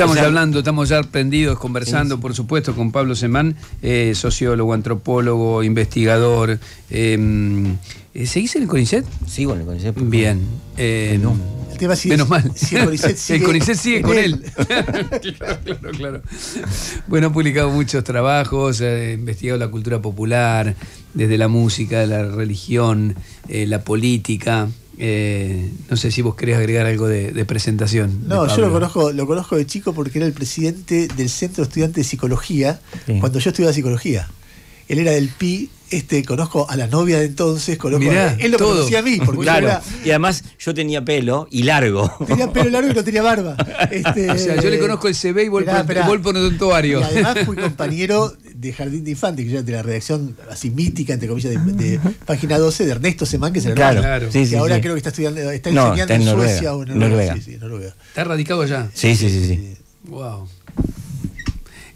Estamos ya hablando, estamos ya prendidos, conversando, por supuesto, con Pablo Semán, eh, sociólogo, antropólogo, investigador. Em, eh, ¿Seguís en el CONICET? Sí, en el CONICET. Bien. Em, no. El tema sigue, Menos mal. el CONICET sigue, con él. claro, Bueno, ha publicado muchos trabajos, eh, ha investigado la cultura popular, desde la música, la religión, la política. Eh, no sé si vos querés agregar algo de, presentación. No, yo lo conozco, lo conozco de chico porque era el presidente del Centro Estudiante de Psicología cuando yo estudiaba psicología. Él era del PI este, conozco a la novia de entonces, conozco a él lo conocía a mí, porque y además yo tenía pelo y largo. Tenía pelo largo y no tenía barba. Este, o sea, yo le conozco el CB y un odontuario. Y además fui compañero de Jardín de Infantes, que era de la redacción así mítica, entre comillas, de, ah. página 12 de Ernesto Semán, que es el claro, claro. y ahora creo que está estudiando, está en, Suecia o en Noruega. Noruega. Noruega. Está radicado allá. Sí, sí, sí, sí. Wow.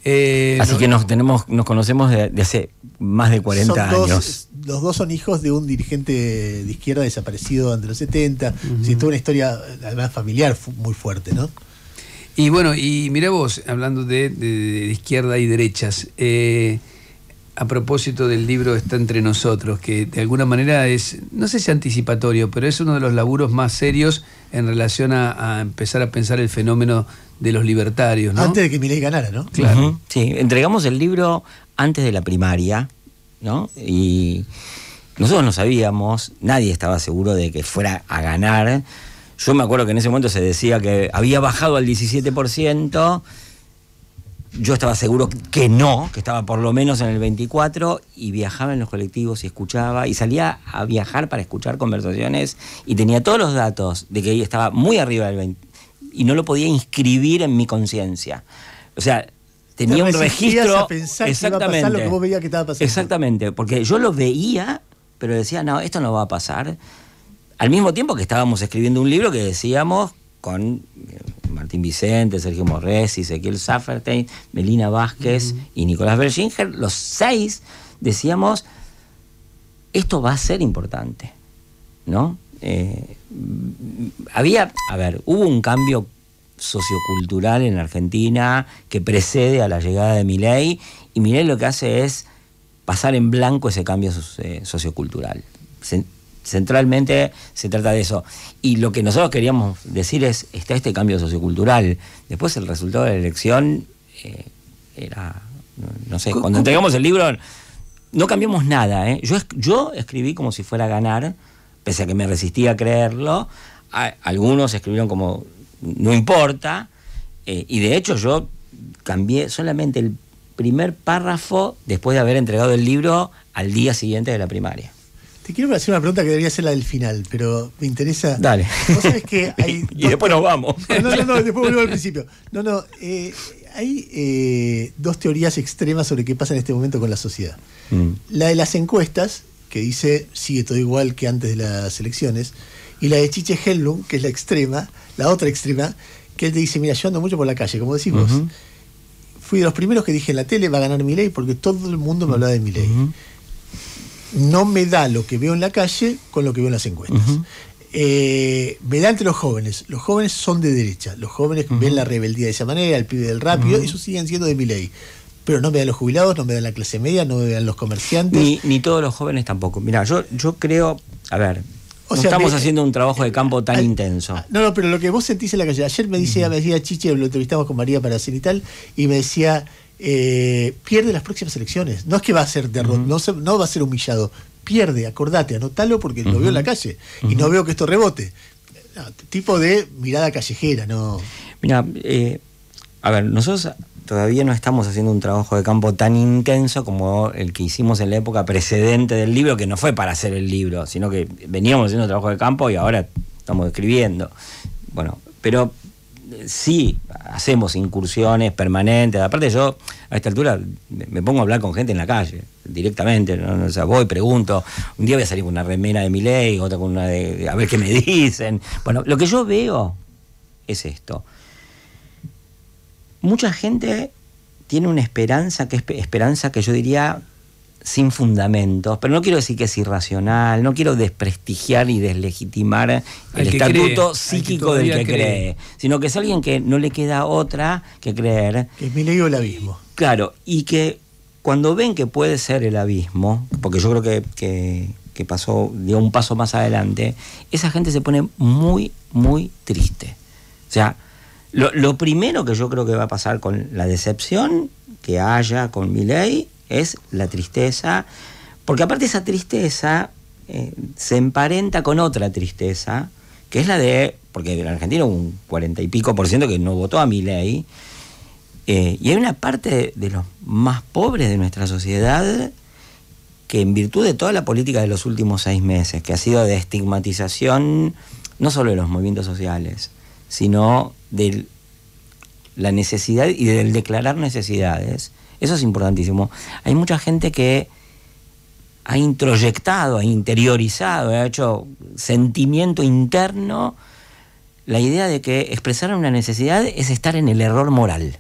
Así eh, que nos tenemos, nos conocemos de hace más de 40 años. los dos son hijos de un dirigente de izquierda desaparecido entre los 70. Uh tuvo una historia, además, familiar muy fuerte, ¿no? Y bueno, y mira vos, hablando de, izquierda y derechas, eh, a propósito del libro Está entre nosotros, que de alguna manera es, no sé si anticipatorio, pero es uno de los laburos más serios en relación a, empezar a pensar el fenómeno de los libertarios. ¿no? Antes de que Milei ganara, ¿no? Claro. Sí, entregamos el libro antes de la primaria, ¿no? Y nosotros no sabíamos, nadie estaba seguro de que fuera a ganar. Yo me acuerdo que en ese momento se decía que había bajado al 17%. Yo estaba seguro que no, que estaba por lo menos en el 24 y viajaba en los colectivos y escuchaba y salía a viajar para escuchar conversaciones y tenía todos los datos de que estaba muy arriba del 20 y no lo podía inscribir en mi conciencia. O sea, tenía un registro a pensar exactamente lo que vos veías que estaba pasando. Exactamente, porque yo lo veía, pero decía, "No, esto no va a pasar." Al mismo tiempo que estábamos escribiendo un libro que decíamos con eh, Martín Vicente, Sergio Morres, Ezequiel Safertein, Melina Vázquez y Nicolás Berginger, los seis decíamos, esto va a ser importante, ¿no? Eh, había, a ver, hubo un cambio sociocultural en Argentina que precede a la llegada de Milei y Milei lo que hace es pasar en blanco ese cambio sociocultural centralmente se trata de eso. Y lo que nosotros queríamos decir es, está este cambio sociocultural. Después el resultado de la elección eh, era, no sé, cuando entregamos el libro no cambiamos nada. ¿eh? Yo, yo escribí como si fuera a ganar, pese a que me resistía a creerlo. algunos escribieron como, no importa. Eh, y de hecho yo cambié solamente el primer párrafo después de haber entregado el libro al día siguiente de la primaria. Te quiero hacer una pregunta que debería ser la del final, pero me interesa. Dale. y, después nos vamos. No, no, no, después volvemos al principio. No, no. Eh, hay eh, dos teorías extremas sobre qué pasa en este momento con la sociedad. Mm. La de las encuestas, que dice sigue todo igual que antes de las elecciones, y la de Chiche Hellum, que es la extrema, la otra extrema, que él te dice: Mira, yo ando mucho por la calle, como decimos. Fui de los primeros que dije en la tele va a ganar mi ley porque todo el mundo me hablaba de mi ley no me da lo que veo en la calle con lo que veo en las encuestas. Eh, me da entre los jóvenes. Los jóvenes son de derecha. Los jóvenes ven la rebeldía de esa manera, el pibe del rápido, y eso siguen siendo de mi ley. Pero no me dan los jubilados, no me dan la clase media, no me dan los comerciantes. Ni, todos los jóvenes tampoco. Mira, yo, yo creo, a ver, estamos haciendo un trabajo de campo tan intenso. Ah, no, no, pero lo que vos sentís en la calle. Ayer me dice, decía Chiche, lo entrevistamos con María para y tal, y me decía, eh, pierde las próximas elecciones. No es que va a ser derrotado, no, va a ser humillado. Pierde, acordate, anótalo porque lo veo en la calle y no veo que esto rebote. tipo de mirada callejera, ¿no? Mira, eh, a ver, nosotros todavía no estamos haciendo un trabajo de campo tan intenso como el que hicimos en la época precedente del libro, que no fue para hacer el libro, sino que veníamos haciendo trabajo de campo y ahora estamos escribiendo. Bueno, pero sí hacemos incursiones permanentes. Aparte yo a esta altura me pongo a hablar con gente en la calle, directamente. ¿no? voy, pregunto, un día voy a salir con una remena de mi ley, otra con una de, a ver qué me dicen. Bueno, lo que yo veo es esto. Mucha gente tiene una esperanza, que es esperanza que yo diría sin fundamentos, pero no quiero decir que es irracional, no quiero desprestigiar y deslegitimar el, estatuto psíquico del que cree. sino que es alguien que no le queda otra que creer. Que es mi ley o el abismo. Claro, y que cuando ven que puede ser el abismo, porque yo creo que, pasó, dio un paso más adelante, esa gente se pone muy, muy triste. O sea, lo, lo primero que yo creo que va a pasar con la decepción que haya con mi ley es la tristeza, porque aparte esa tristeza eh, se emparenta con otra tristeza, que es la de, porque en Argentina un cuarenta y pico por ciento que no votó a mi ley, eh, y hay una parte de los más pobres de nuestra sociedad que en virtud de toda la política de los últimos seis meses, que ha sido de estigmatización no solo de los movimientos sociales, sino de la necesidad y del declarar necesidades, eso es importantísimo. Hay mucha gente que ha introyectado, ha interiorizado, ha hecho sentimiento interno la idea de que expresar una necesidad es estar en el error moral.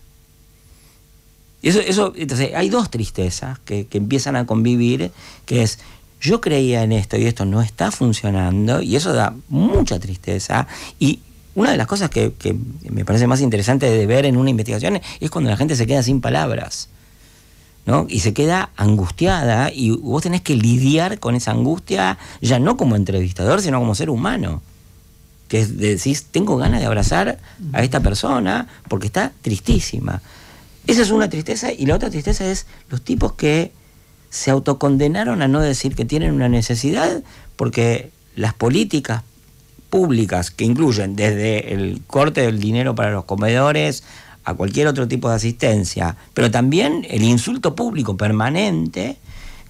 Eso, eso, entonces, hay dos tristezas que, empiezan a convivir, que es yo creía en esto y esto no está funcionando, y eso da mucha tristeza. Y una de las cosas que, que me parece más interesante de ver en una investigación es cuando la gente se queda sin palabras. ¿no? Y se queda angustiada y vos tenés que lidiar con esa angustia ya no como entrevistador, sino como ser humano. Que decís, tengo ganas de abrazar a esta persona porque está tristísima. Esa es una tristeza y la otra tristeza es los tipos que se autocondenaron a no decir que tienen una necesidad porque las políticas públicas que incluyen desde el corte del dinero para los comedores a cualquier otro tipo de asistencia, pero también el insulto público permanente,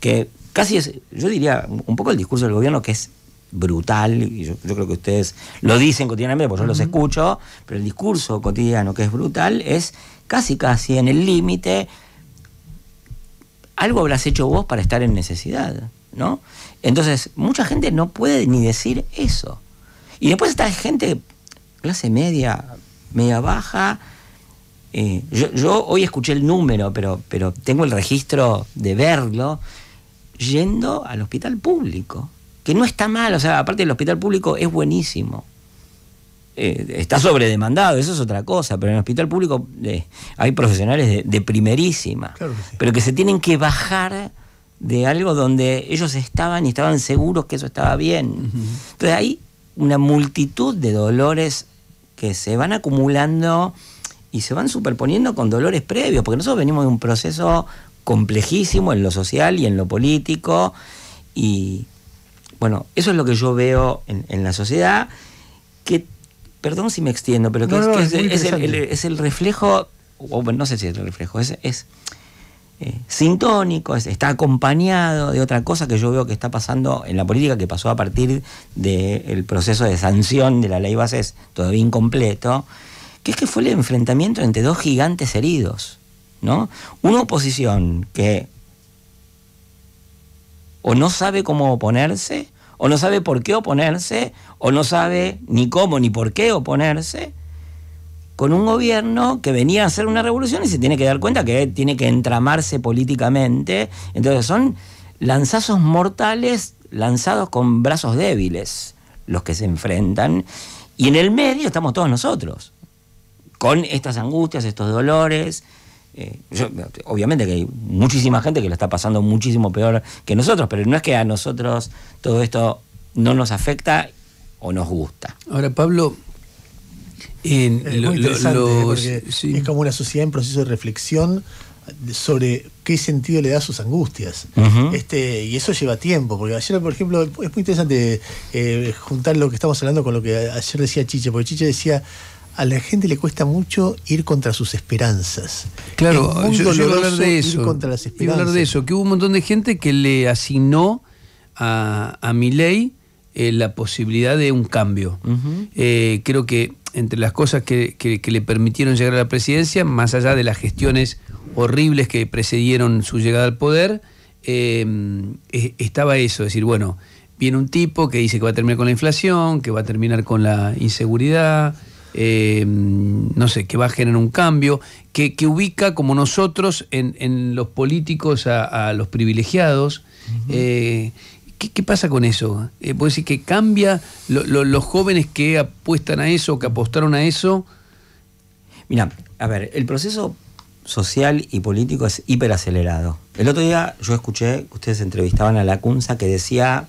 que casi es, yo diría, un poco el discurso del gobierno que es brutal, y yo, creo que ustedes lo dicen cotidianamente, porque yo los escucho, pero el discurso cotidiano que es brutal es casi, casi en el límite, algo habrás hecho vos para estar en necesidad, ¿no? Entonces, mucha gente no puede ni decir eso. Y después está gente, clase media, media baja, eh, yo, hoy escuché el número, pero, pero tengo el registro de verlo, yendo al hospital público, que no está mal, o sea, aparte el hospital público es buenísimo. Eh, está sobredemandado, eso es otra cosa, pero en el hospital público eh, hay profesionales de, primerísima, pero que se tienen que bajar de algo donde ellos estaban y estaban seguros que eso estaba bien. Entonces hay una multitud de dolores que se van acumulando y se van superponiendo con dolores previos, porque nosotros venimos de un proceso complejísimo en lo social y en lo político, y bueno, eso es lo que yo veo en, la sociedad, que, perdón si me extiendo, pero que, es, el, reflejo, o, no sé si es el reflejo, es, es eh, sintónico, está acompañado de otra cosa que yo veo que está pasando en la política, que pasó a partir del proceso de sanción de la ley Bases, todavía incompleto, que es que fue el enfrentamiento entre dos gigantes heridos, ¿no? Una oposición que o no sabe cómo oponerse, o no sabe por qué oponerse, o no sabe ni cómo ni por qué oponerse, con un gobierno que venía a hacer una revolución y se tiene que dar cuenta que tiene que entramarse políticamente. Entonces son lanzazos mortales lanzados con brazos débiles los que se enfrentan. Y en el medio estamos todos nosotros con estas angustias, estos dolores. Eh, obviamente que hay muchísima gente que lo está pasando muchísimo peor que nosotros, pero no es que a nosotros todo esto no nos afecta o nos gusta. Ahora, Pablo, eh, es, los, es como una sociedad en proceso de reflexión sobre qué sentido le da a sus angustias. este, y eso lleva tiempo, porque ayer, por ejemplo, es muy interesante eh, juntar lo que estamos hablando con lo que ayer decía Chiche, porque Chiche decía, a la gente le cuesta mucho ir contra sus esperanzas. Claro, yo, hablar de eso. de eso, que hubo un montón de gente que le asignó a, a mi ley eh, la posibilidad de un cambio. Eh, creo que entre las cosas que, que, le permitieron llegar a la presidencia, más allá de las gestiones horribles que precedieron su llegada al poder, eh, estaba eso, es decir, bueno, viene un tipo que dice que va a terminar con la inflación, que va a terminar con la inseguridad, eh, no sé, que va a generar un cambio, que, ubica como nosotros en, los políticos a, los privilegiados. Eh, ¿qué, pasa con eso? Eh, ¿Puedo decir que cambia los jóvenes que apuestan a eso, que apostaron a eso? Mira, a ver, el proceso social y político es hiperacelerado. El otro día yo escuché que ustedes entrevistaban a la Cunza que decía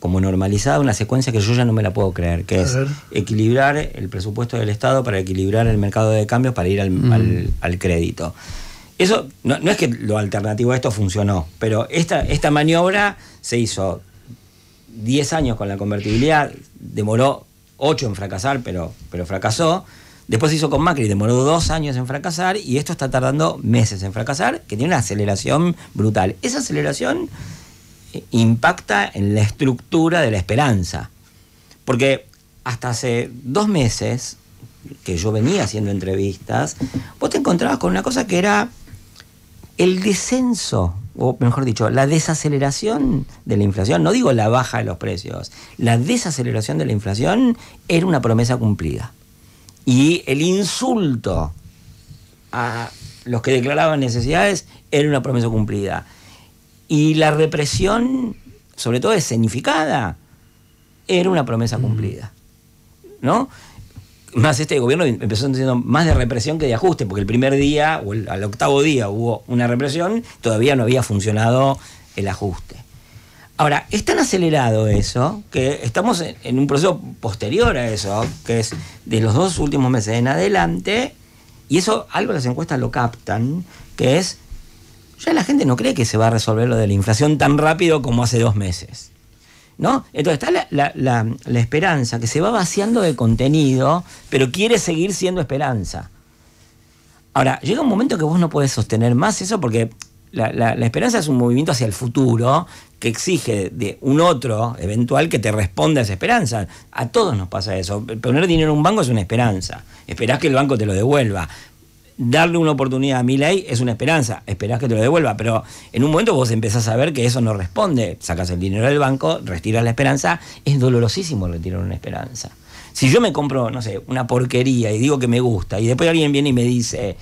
como normalizada una secuencia que yo ya no me la puedo creer, que es equilibrar el presupuesto del Estado para equilibrar el mercado de cambios para ir al, mm. crédito. Eso no, es que lo alternativo a esto funcionó, pero esta, esta maniobra se hizo 10 años con la convertibilidad, demoró 8 en fracasar, pero, pero fracasó. Después se hizo con Macri, demoró dos años en fracasar y esto está tardando meses en fracasar, que tiene una aceleración brutal. Esa aceleración impacta en la estructura de la esperanza. Porque hasta hace dos meses que yo venía haciendo entrevistas, vos te encontrabas con una cosa que era el descenso, o mejor dicho, la desaceleración de la inflación, no digo la baja de los precios, la desaceleración de la inflación era una promesa cumplida. Y el insulto a los que declaraban necesidades era una promesa cumplida. Y la represión, sobre todo significada, era una promesa mm. cumplida. ¿No? Más este gobierno empezó diciendo más de represión que de ajuste, porque el primer día o el, al octavo día hubo una represión, todavía no había funcionado el ajuste. Ahora, es tan acelerado eso que estamos en, un proceso posterior a eso, que es de los dos últimos meses en adelante, y eso algo las encuestas lo captan, que es ya la gente no cree que se va a resolver lo de la inflación tan rápido como hace dos meses. ¿No? Entonces está la, esperanza que se va vaciando de contenido, pero quiere seguir siendo esperanza. Ahora, llega un momento que vos no puedes sostener más eso porque la, la, esperanza es un movimiento hacia el futuro que exige de un otro eventual que te responda a esa esperanza. A todos nos pasa eso. Poner dinero en un banco es una esperanza. Esperás que el banco te lo devuelva darle una oportunidad a mi ley es una esperanza, esperás que te lo devuelva, pero en un momento vos empezás a ver que eso no responde, sacas el dinero del banco, retiras la esperanza, es dolorosísimo retirar una esperanza. Si yo me compro, no sé, una porquería y digo que me gusta y después alguien viene y me dice,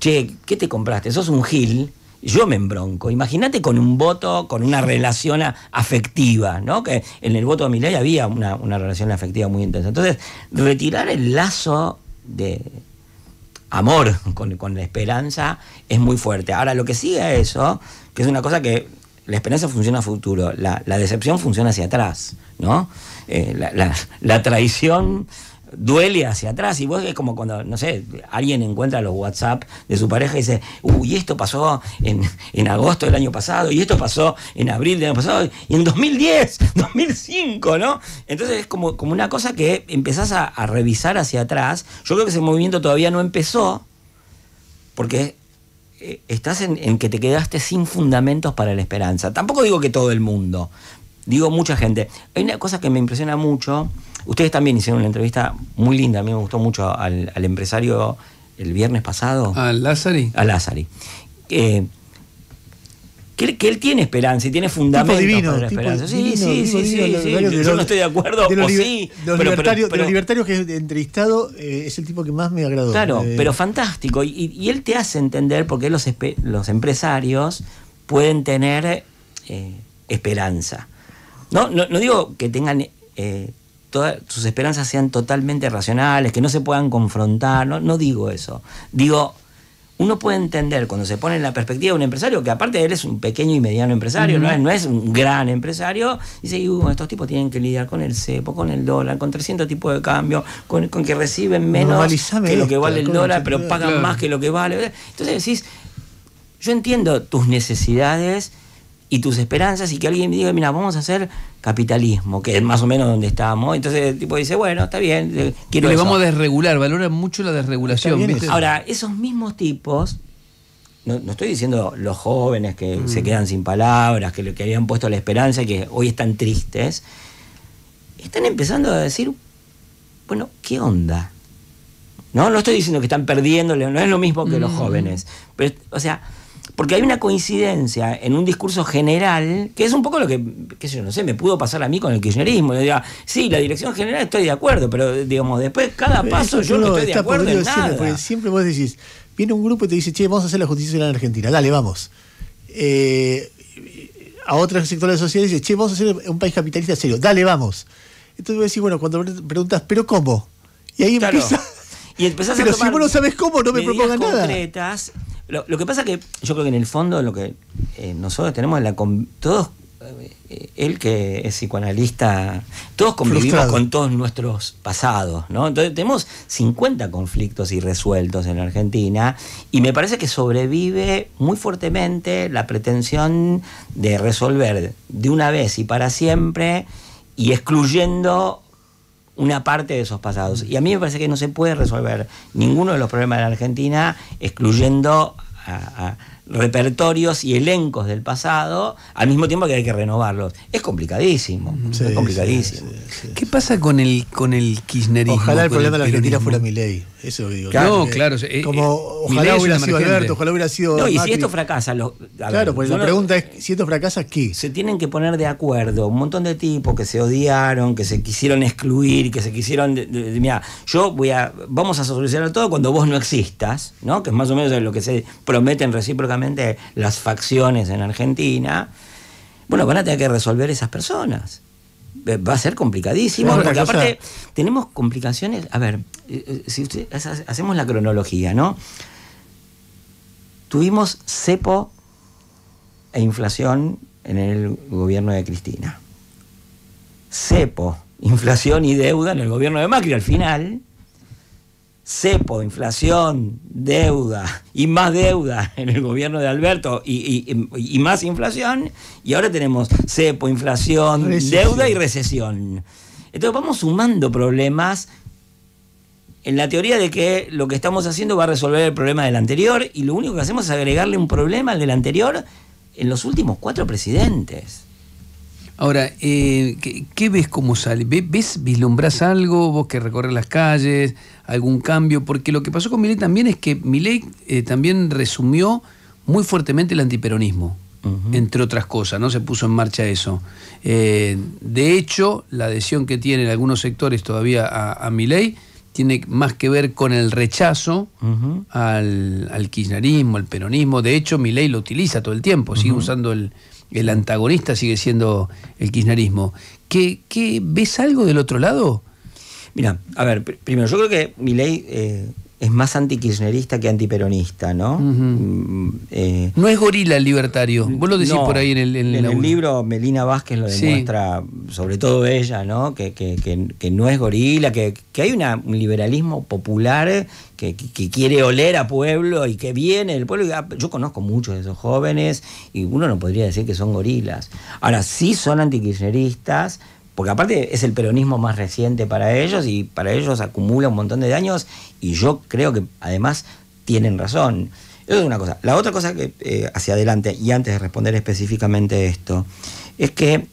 che, ¿qué te compraste? Sos un gil, yo me embronco. Imagínate con un voto, con una relación afectiva, ¿no? Que en el voto de ley había una, una relación afectiva muy intensa. Entonces, retirar el lazo de, amor, con, la esperanza, es muy fuerte. Ahora, lo que sigue a eso, que es una cosa que la esperanza funciona a futuro, la, decepción funciona hacia atrás, ¿no? Eh, la, traición duele hacia atrás y vos es como cuando, no sé, alguien encuentra los WhatsApp de su pareja y dice, uy, esto pasó en, agosto del año pasado y esto pasó en abril del año pasado y en 2010, 2005, ¿no? Entonces es como, una cosa que empezás a, a revisar hacia atrás. Yo creo que ese movimiento todavía no empezó porque eh, estás en, en que te quedaste sin fundamentos para la esperanza. Tampoco digo que todo el mundo, digo mucha gente. Hay una cosa que me impresiona mucho Ustedes también hicieron una entrevista muy linda, a mí me gustó mucho al, empresario el viernes pasado. ¿A Lázari? A Lázari. Eh, que, él tiene esperanza y tiene fundamentos divino, para la esperanza. sí, sí, sí, sí, Yo no estoy de acuerdo, de los, sí, libertarios, que he entrevistado eh, es el tipo que más me agradó. Claro, eh. pero fantástico. Y, él te hace entender por qué los, empresarios pueden tener esperanza. No, no, digo que tengan todas sus esperanzas sean totalmente racionales, que no se puedan confrontar, no, digo eso. Digo, uno puede entender cuando se pone en la perspectiva de un empresario, que aparte él es un pequeño y mediano empresario, no, es, un gran empresario, dice, uh, estos tipos tienen que lidiar con el cepo, con el dólar, con 300 tipos de cambio, con, que reciben menos que lo que vale el dólar, pero pagan más que lo que vale. Entonces decís, yo entiendo tus necesidades y tus esperanzas y que alguien diga, mira, vamos a hacer capitalismo, que es más o menos donde estábamos. Entonces el tipo dice, bueno, está bien, eh, quiero... Le vamos a desregular, valora mucho la desregulación. Ahora, esos mismos tipos, no, estoy diciendo los jóvenes que mm. se quedan sin palabras, que, que habían puesto la esperanza y que hoy están tristes, están empezando a decir, bueno, ¿qué onda? No, no estoy diciendo que están perdiéndole, no es lo mismo que los mm. jóvenes. Pero, o sea, porque hay una coincidencia en un discurso general, que es un poco lo que, qué sé yo, no sé, me pudo pasar a mí con el kirchnerismo. Yo diga, sí, la dirección general estoy de acuerdo, pero digamos, después cada paso yo no estoy de acuerdo en nada. Siempre, vos decís, viene un grupo y te dice, che, vamos a hacer la justicia en Argentina, dale, vamos. Eh, a otros sectores sociedad dice, che, vamos a hacer un país capitalista serio, dale, vamos. Entonces vos decís, bueno, cuando preguntas, ¿pero cómo? Y ahí claro. empieza... Y empezás a tomar si vos no sabes cómo, no me propongas nada. Lo, que pasa es que yo creo que en el fondo lo que eh, nosotros tenemos Todos, eh, él que es psicoanalista, todos convivimos con todos nuestros pasados, ¿no? Entonces tenemos 50 conflictos irresueltos en Argentina y me parece que sobrevive muy fuertemente la pretensión de resolver de una vez y para siempre y excluyendo una parte de esos pasados. Y a mí me parece que no se puede resolver ninguno de los problemas de la Argentina excluyendo a, a repertorios y elencos del pasado al mismo tiempo que hay que renovarlos. Es complicadísimo, mm. es complicadísimo. ¿Qué pasa con el con el kirchnerismo? Ojalá el problema de la Argentina fuera ley. eso digo. no, claro. Eh, como eh, ojalá hubiera sido Alberto, ojalá hubiera sido No, y si esto fracasa, Claro, pues la pregunta es si esto fracasa ¿qué? Se tienen que poner de acuerdo un montón de tipos que se odiaron, que se quisieron excluir, que se quisieron mira, yo voy a vamos a solucionar todo cuando vos no existas, ¿no? Que es más o menos lo que se prometen recíprocamente las facciones en Argentina, bueno, van a tener que resolver esas personas. Eh, va a ser complicadísimo, porque aparte tenemos complicaciones. A ver, eh, eh, si hacemos la cronología, ¿no? Tuvimos cepo e inflación en el gobierno de Cristina. Cepo, inflación y deuda en el gobierno de Macri al final cepo, inflación, deuda y más deuda en el gobierno de Alberto y, más inflación. Y ahora tenemos cepo, inflación, deuda y recesión. Entonces vamos sumando problemas en la teoría de que lo que estamos haciendo va a resolver el problema del anterior y lo único que hacemos es agregarle un problema al del anterior en los últimos cuatro presidentes. Ahora, eh, ¿qué, ves cómo sale? ¿Ves, vislumbras algo, vos que recorres las calles, algún cambio? Porque lo que pasó con Milei también es que Milei eh, también resumió muy fuertemente el antiperonismo, entre otras cosas, ¿no? Se puso en marcha eso. Eh, de hecho, la adhesión que tienen algunos sectores todavía a, a tiene más que ver con el rechazo al, al, kirchnerismo, al peronismo. De hecho, Milei lo utiliza todo el tiempo, sigue usando el, el antagonista sigue siendo el kirchnerismo. ¿Qué, ves algo del otro lado? Mira, a ver, primero, yo creo que mi ley eh, es más anti kirchnerista que anti peronista, ¿no? Mm, eh, no es gorila el libertario, vos lo decís por ahí en el, en en el libro, Melina Vázquez lo demuestra, sobre todo ella, ¿no? Que, no es gorila, que, hay un liberalismo popular que, quiere oler a pueblo y que viene el pueblo. Ah, yo conozco muchos de esos jóvenes y uno no podría decir que son gorilas. Ahora, sí son anti kirchneristas porque aparte es el peronismo más reciente para ellos y para ellos acumula un montón de daños y yo creo que además tienen razón. Eso es una cosa. La otra cosa que eh, hacia adelante, y antes de responder específicamente esto, es que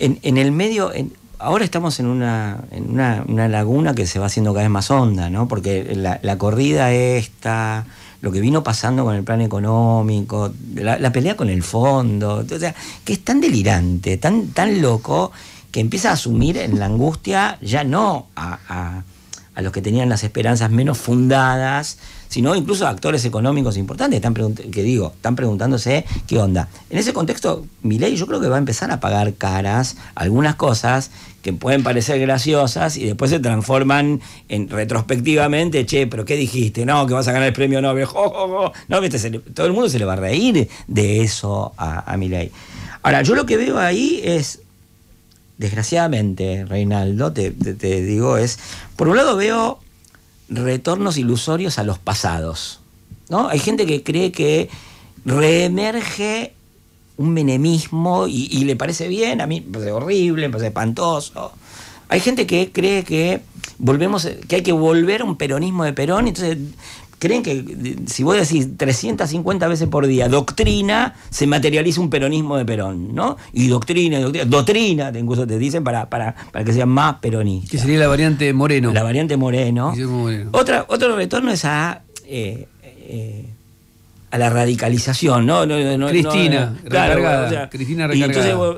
en, el medio, ahora estamos en, una, en una, laguna que se va haciendo cada vez más honda, ¿no? Porque la, corrida esta, lo que vino pasando con el plan económico, la, pelea con el fondo, o sea, que es tan delirante, tan, tan loco, que empieza a asumir en la angustia ya no a, los que tenían las esperanzas menos fundadas, sino incluso a actores económicos importantes están que digo, están preguntándose qué onda. En ese contexto, Milei yo creo que va a empezar a pagar caras algunas cosas que pueden parecer graciosas y después se transforman en retrospectivamente, che, pero ¿qué dijiste? No, que vas a ganar el premio Nobel. No, viste, todo el mundo se le va a reír de eso a, a Milei. Ahora, yo lo que veo ahí es desgraciadamente, Reinaldo, te, digo, es, por un lado veo retornos ilusorios a los pasados. ¿no? Hay gente que cree que reemerge un menemismo y, le parece bien, a mí me parece horrible, me parece espantoso. Hay gente que cree que volvemos, que hay que volver a un peronismo de Perón, entonces creen que si vos decís 350 veces por día doctrina, se materializa un peronismo de Perón, ¿no? Y doctrina, doctrina, doctrina incluso te dicen para, para, que sea más peronista Que sería la variante Moreno. La variante Moreno. Otra, otro retorno es a... Eh, eh, a la radicalización, ¿no? Cristina, eh, claro, Cristina recargada.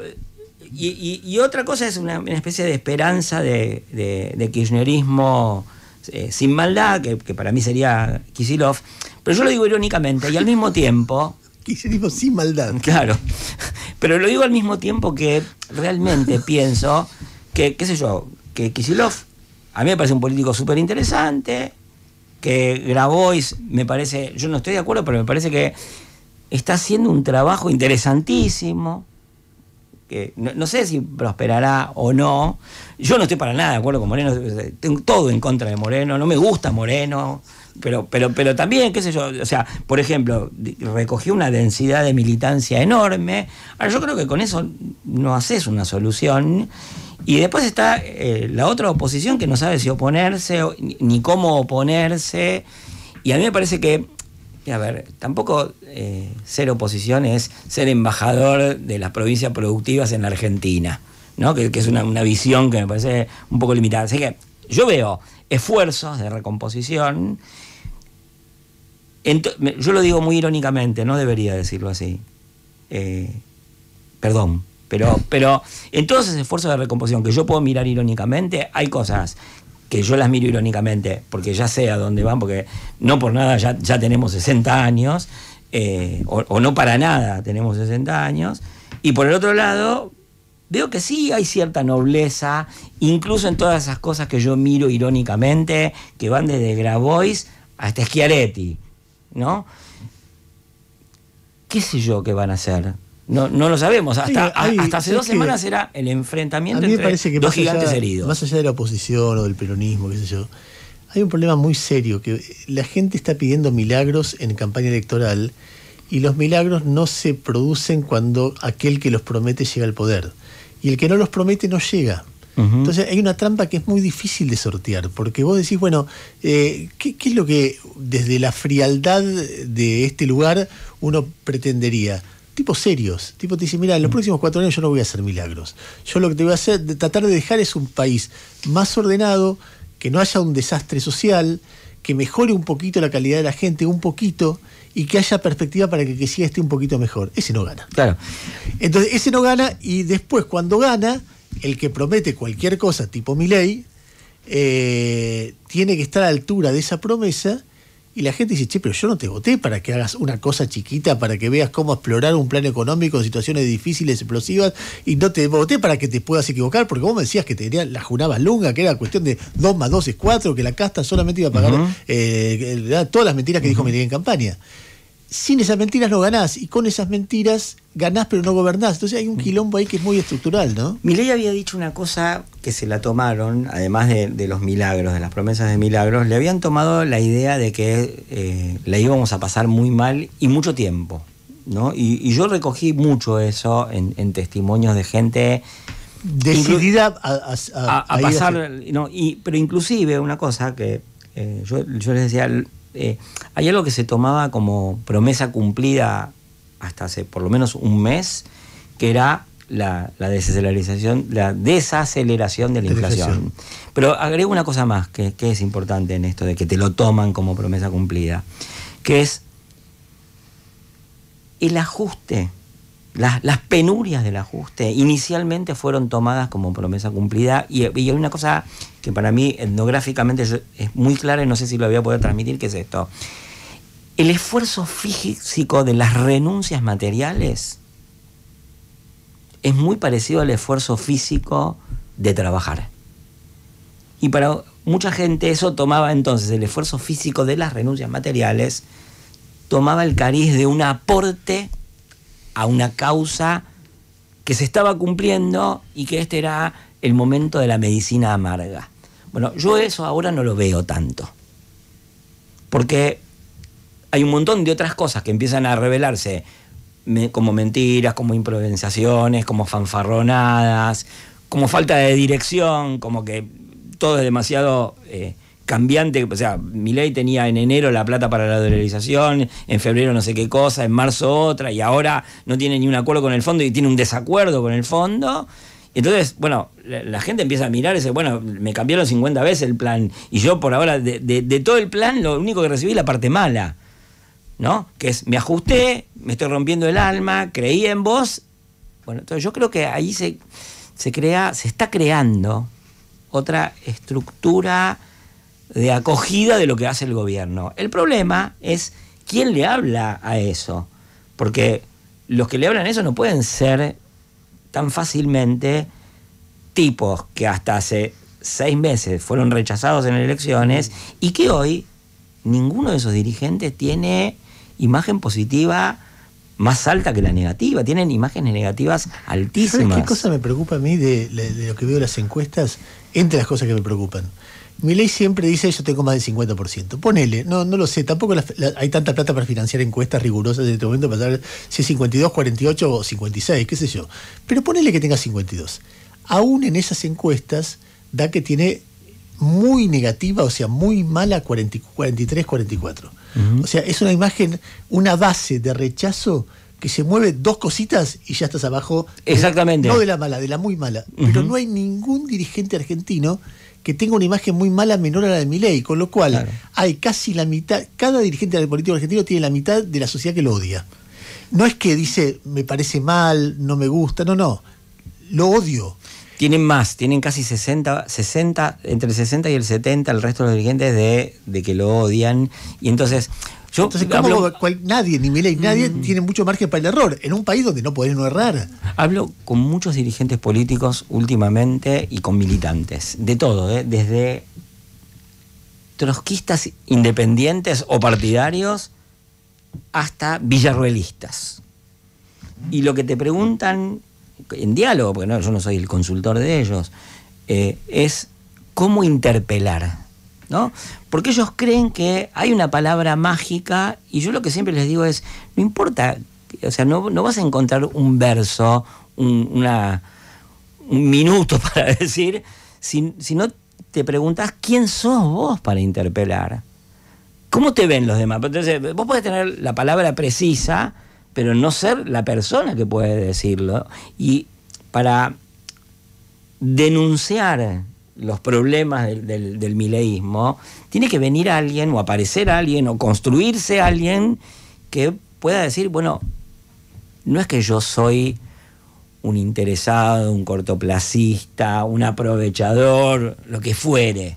Y, otra cosa es una, especie de esperanza de kirchnerismo eh, sin maldad, que, para mí sería Kisilov, pero yo lo digo irónicamente y al mismo tiempo... Kisilov sin maldad. Claro, pero lo digo al mismo tiempo que realmente pienso que, qué sé yo, que Kisilov a mí me parece un político súper interesante, que Grabois me parece, yo no estoy de acuerdo, pero me parece que está haciendo un trabajo interesantísimo no, sé si prosperará o no. Yo no estoy para nada de acuerdo con Moreno, tengo todo en contra de Moreno, no me gusta Moreno, pero, pero, pero también, qué sé yo, o sea, por ejemplo, recogió una densidad de militancia enorme. yo creo que con eso no haces una solución. Y después está eh, la otra oposición que no sabe si oponerse ni cómo oponerse. Y a mí me parece que y a ver, tampoco eh, ser oposición es ser embajador de las provincias productivas en la Argentina, ¿no? Que, es una, visión que me parece un poco limitada. Así que yo veo esfuerzos de recomposición. yo lo digo muy irónicamente, no debería decirlo así. Eh, perdón, pero, pero en todos esos esfuerzos de recomposición que yo puedo mirar irónicamente, hay cosas que yo las miro irónicamente, porque ya sé a dónde van, porque no por nada ya, tenemos 60 años, eh, o, no para nada tenemos 60 años, y por el otro lado, veo que sí hay cierta nobleza, incluso en todas esas cosas que yo miro irónicamente, que van desde Grabois hasta Schiaretti, ¿no? ¿Qué sé yo qué van a hacer? No, no lo sabemos. Hasta, hasta hace dos semanas era el enfrentamiento entre parece que gigantes heridos. Más allá de la oposición o del peronismo, qué sé yo, hay un problema muy serio, que la gente está pidiendo milagros en campaña electoral y los milagros no se producen cuando aquel que los promete llega al poder. Y el que no los promete no llega. Entonces hay una trampa que es muy difícil de sortear, porque vos decís, bueno, eh, ¿qué es lo que desde la frialdad de este lugar uno pretendería? tipos serios. Tipo te dice mira, en los mm. próximos cuatro años yo no voy a hacer milagros. Yo lo que te voy a hacer, de tratar de dejar es un país más ordenado, que no haya un desastre social, que mejore un poquito la calidad de la gente, un poquito, y que haya perspectiva para que que siga esté un poquito mejor. Ese no gana. Claro. Entonces, ese no gana, y después, cuando gana, el que promete cualquier cosa, tipo mi ley, eh, tiene que estar a la altura de esa promesa y la gente dice, che, pero yo no te voté para que hagas una cosa chiquita, para que veas cómo explorar un plan económico en situaciones difíciles, explosivas, y no te voté para que te puedas equivocar, porque vos me decías que tenía la junaba lunga, que era cuestión de 2 más 2 es 4, que la casta solamente iba a pagar eh, todas las mentiras que dijo Miguel en campaña sin esas mentiras no ganás y con esas mentiras ganás pero no gobernás. Entonces hay un mm. quilombo ahí que es muy estructural, ¿no? Milei había dicho una cosa que se la tomaron, además de, los milagros, de las promesas de milagros, le habían tomado la idea de que eh, la íbamos a pasar muy mal y mucho tiempo, ¿no? Y, yo recogí mucho eso en, testimonios de gente decidida a, pasar, y, pero inclusive una cosa que eh, yo, yo les decía este, hay algo que se tomaba como promesa cumplida hasta hace por lo menos un mes, que era la, desaceleración, de la inflación. Pero agrego una cosa más que, es importante en esto de que te lo toman como promesa cumplida, que es el ajuste las, las, penurias del ajuste inicialmente fueron tomadas como promesa cumplida y, hay una cosa que para mí etnográficamente es muy clara y no sé si lo voy a poder transmitir, que es esto. El esfuerzo físico de las renuncias materiales es muy parecido al esfuerzo físico de trabajar. Y para mucha gente eso tomaba entonces el esfuerzo físico de las renuncias materiales, tomaba el cariz de un aporte a una causa que se estaba cumpliendo y que este era el momento de la medicina amarga. Bueno, yo eso ahora no lo veo tanto. Porque hay un montón de otras cosas que empiezan a revelarse como mentiras, como improvisaciones, como fanfarronadas, como falta de dirección, como que todo es demasiado eh, cambiante. O sea, ley tenía en enero la plata para la dolarización, en febrero no sé qué cosa, en marzo otra, y ahora no tiene ni un acuerdo con el fondo y tiene un desacuerdo con el fondo. Entonces, bueno, la, gente empieza a mirar ese, bueno, me cambiaron 50 veces el plan y yo por ahora de, todo el plan lo único que recibí es la parte mala, ¿no? Que es, me ajusté, me estoy rompiendo el alma, creí en vos. Bueno, entonces yo creo que ahí se, se crea, se está creando otra estructura de acogida de lo que hace el gobierno. El problema es quién le habla a eso, porque los que le hablan a eso no pueden ser tan fácilmente tipos que hasta hace seis meses fueron rechazados en elecciones y que hoy ninguno de esos dirigentes tiene imagen positiva más alta que la negativa, tienen imágenes negativas altísimas. ¿Qué cosa me preocupa a mí de, de, lo que veo en las encuestas? Entre las cosas que me preocupan, mi ley siempre dice yo tengo más del 50%. Ponele, no, no lo sé, tampoco hay tanta plata para financiar encuestas rigurosas en este momento para saber si es 52, 48 o 56, qué sé yo. Pero ponele que tenga 52. Aún en esas encuestas da que tiene muy negativa, o sea, muy mala 43, 44. O sea, es una imagen, una base de rechazo que se mueve dos cositas y ya estás abajo. Exactamente. no de la mala, de la muy mala. Pero no hay ningún dirigente argentino que tengo una imagen muy mala menor a la de mi ley. con lo cual hay casi la mitad, cada dirigente del político argentino tiene la mitad de la sociedad que lo odia. No es que dice, me parece mal, no me gusta, no, no, lo odio. Tienen más, tienen casi 60, 60, entre el 60 y el 70 el resto de los dirigentes de, de que lo odian. Y entonces, yo, Entonces, hablo, nadie, ni ley, nadie mm. tiene mucho margen para el error en un país donde no podés no errar. Hablo con muchos dirigentes políticos últimamente y con militantes, de todo, ¿eh? desde trotskistas independientes o partidarios hasta villarruelistas. Y lo que te preguntan en diálogo, porque yo no soy el consultor de ellos, eh, es cómo interpelar porque ellos creen que hay una palabra mágica y yo lo que siempre les digo es, no importa, o sea, no, vas a encontrar un verso, un, minuto para decir, si, no te preguntas quién sos vos para interpelar. ¿Cómo te ven los demás? Entonces, vos podés tener la palabra precisa, pero no ser la persona que puede decirlo. Y para denunciar los problemas del, mileísmo, tiene que venir alguien o aparecer alguien o construirse alguien que pueda decir, bueno, no es que yo soy un interesado, un cortoplacista, un aprovechador, lo que fuere,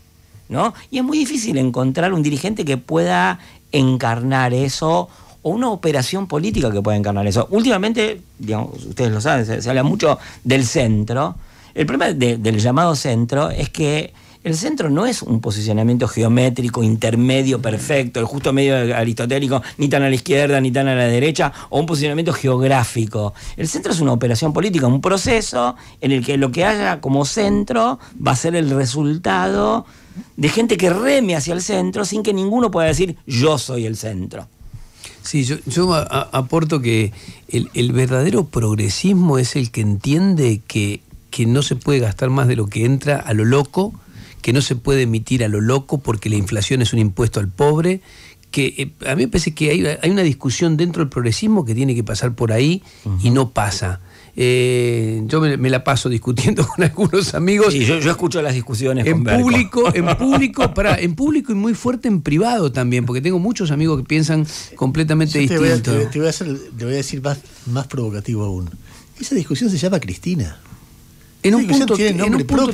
¿no? Y es muy difícil encontrar un dirigente que pueda encarnar eso o una operación política que pueda encarnar eso. Últimamente, digamos, ustedes lo saben, se habla mucho del centro, el problema del llamado centro es que el centro no es un posicionamiento geométrico, intermedio, perfecto, el justo medio aristotélico, ni tan a la izquierda, ni tan a la derecha, o un posicionamiento geográfico. El centro es una operación política, un proceso en el que lo que haya como centro va a ser el resultado de gente que reme hacia el centro sin que ninguno pueda decir yo soy el centro. Sí, yo, aporto que el verdadero progresismo es el que entiende que que no se puede gastar más de lo que entra a lo loco, que no se puede emitir a lo loco porque la inflación es un impuesto al pobre, que eh, a mí me parece que hay, una discusión dentro del progresismo que tiene que pasar por ahí y no pasa. Eh, yo me, la paso discutiendo con algunos amigos. Sí, yo, escucho las discusiones. En público, en público, para, en público y muy fuerte en privado también, porque tengo muchos amigos que piensan completamente distinto. Te voy, a, decir más provocativo aún. Esa discusión se llama Cristina. En un punto,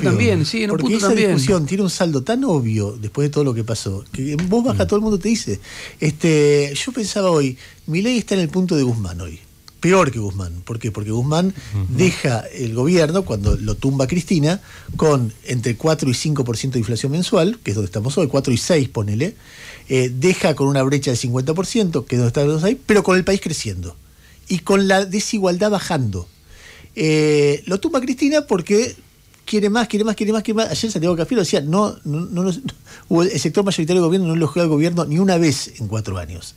también, sí, en esa discusión tiene un saldo tan obvio después de todo lo que pasó, que vos baja, mm. todo el mundo te dice. Este, yo pensaba hoy, mi ley está en el punto de Guzmán hoy. Peor que Guzmán. ¿Por qué? Porque Guzmán deja el gobierno, cuando lo tumba Cristina, con entre 4 y 5% de inflación mensual, que es donde estamos hoy, 4 y 6, ponele. Eh, deja con una brecha de 50%, que es donde estamos ahí, pero con el país creciendo. Y con la desigualdad bajando eh, lo tumba Cristina porque quiere más, quiere más, quiere más, quiere más. Ayer Santiago Cafiero decía, no, no, el sector mayoritario del gobierno no lo juega al gobierno ni una vez en cuatro años.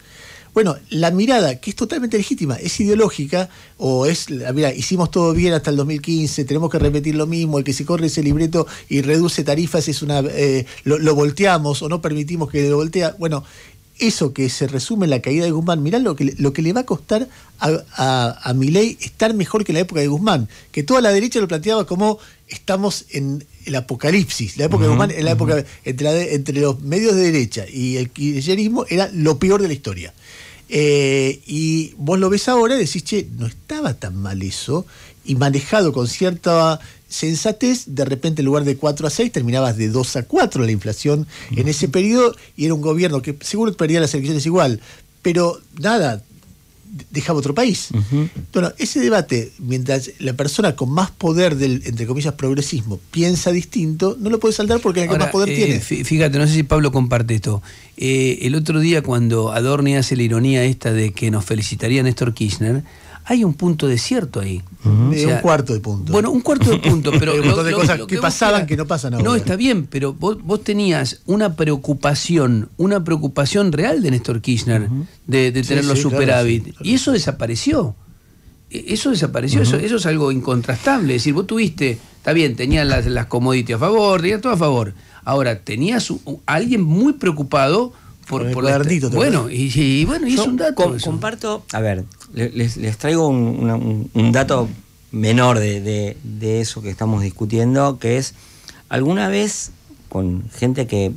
Bueno, la mirada, que es totalmente legítima, es ideológica, o es, mira, hicimos todo bien hasta el 2015, tenemos que repetir lo mismo, el que se corre ese libreto y reduce tarifas es una, eh, lo, lo, volteamos o no permitimos que lo voltea. Bueno, eso que se resume en la caída de Guzmán, mirá lo que, lo que le va a costar a, a, estar mejor que la época de Guzmán, que toda la derecha lo planteaba como estamos en el apocalipsis, la época de Guzmán, en la época entre, los medios de derecha y el kirchnerismo era lo peor de la historia. Eh, y vos lo ves ahora y decís, che, no estaba tan mal eso, y manejado con cierta sensatez, de repente en lugar de 4 a 6 terminabas de 2 a 4 la inflación en ese periodo y era un gobierno que seguro perdía las elecciones igual, pero nada, dejaba otro país. Bueno, ese debate, mientras la persona con más poder del, entre comillas, progresismo piensa distinto, no lo puede saltar porque es el que más poder eh, tiene. Fíjate, no sé si Pablo comparte esto. Eh, el otro día cuando Adorni hace la ironía esta de que nos felicitaría Néstor Kirchner, hay un punto de cierto ahí. un cuarto de punto. Bueno, un cuarto de punto, pero. de cosas que, pasaban que no pasan ahora. No, está bien, pero vos, tenías una preocupación, una preocupación real de Néstor Kirchner de, tenerlo tener superávit. Y eso desapareció. E, eso desapareció, eso, es algo incontrastable. Es decir, vos tuviste, está bien, tenías las, las a favor, tenías todo a favor. Ahora, tenías a alguien muy preocupado por, bueno, y, bueno, y es un dato. comparto, a ver, les, traigo un, dato menor de, de eso que estamos discutiendo, que es alguna vez con gente que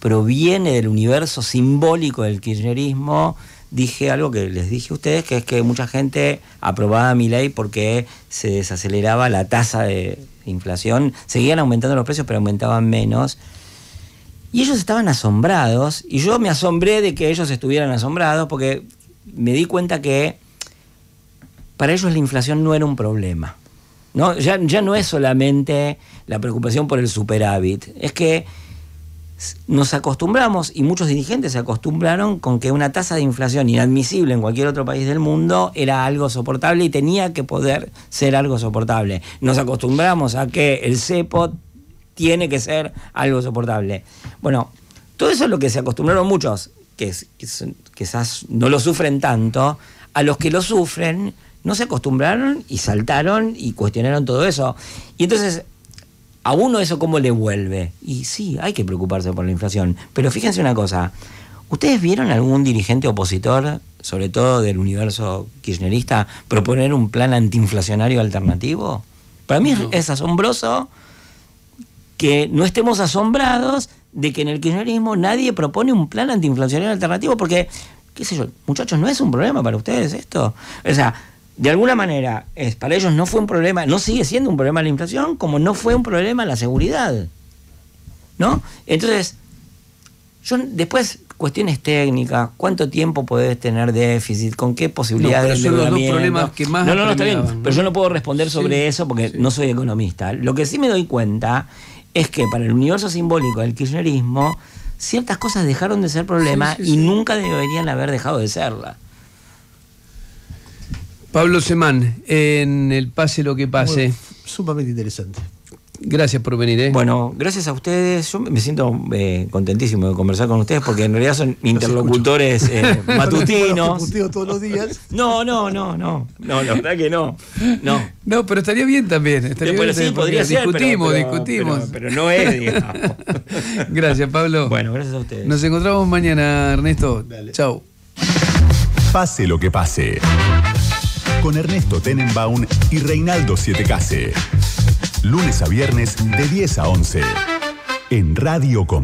proviene del universo simbólico del kirchnerismo, dije algo que les dije a ustedes, que es que mucha gente aprobaba mi ley porque se desaceleraba la tasa de inflación, seguían aumentando los precios, pero aumentaban menos. Y ellos estaban asombrados, y yo me asombré de que ellos estuvieran asombrados, porque me di cuenta que para ellos la inflación no era un problema. ¿no? Ya, ya no es solamente la preocupación por el superávit, es que nos acostumbramos, y muchos dirigentes se acostumbraron con que una tasa de inflación inadmisible en cualquier otro país del mundo era algo soportable y tenía que poder ser algo soportable. Nos acostumbramos a que el CEPO tiene que ser algo soportable. Bueno, todo eso es lo que se acostumbraron muchos, que, quizás no lo sufren tanto, a los que lo sufren no se acostumbraron y saltaron y cuestionaron todo eso. Y entonces, a uno eso cómo le vuelve. Y sí, hay que preocuparse por la inflación. Pero fíjense una cosa, ¿ustedes vieron algún dirigente opositor, sobre todo del universo kirchnerista, proponer un plan antiinflacionario alternativo? Para mí es asombroso que no estemos asombrados de que en el kirchnerismo nadie propone un plan antiinflacionario alternativo, porque, qué sé yo, muchachos, no es un problema para ustedes esto. O sea, de alguna manera, para ellos no fue un problema, no sigue siendo un problema la inflación, como no fue un problema la seguridad. ¿No? Entonces, yo después, cuestiones técnicas, cuánto tiempo podés tener déficit, con qué posibilidades no, los No, no, está bien, pero yo no puedo responder sobre eso porque no soy economista. Lo que sí me doy cuenta es que para el universo simbólico del kirchnerismo, ciertas cosas dejaron de ser problema y nunca deberían haber dejado de serla. Pablo Semán, en el pase lo que pase. sumamente interesante. Gracias por venir. ¿eh? Bueno, gracias a ustedes. Yo me siento eh, contentísimo de conversar con ustedes porque en realidad son interlocutores eh, matutinos. todos No, no, no, no. No, la verdad que no. No, no pero estaría bien también. Estaría sí, sí, podría ser, discutimos, discutimos. Pero, no es, digamos. gracias, Pablo. Bueno, gracias a ustedes. Nos encontramos mañana, Ernesto. Chau Pase lo que pase. Con Ernesto Tenenbaum y Reinaldo Siete Case lunes a viernes de 10 a 11. En Radio Com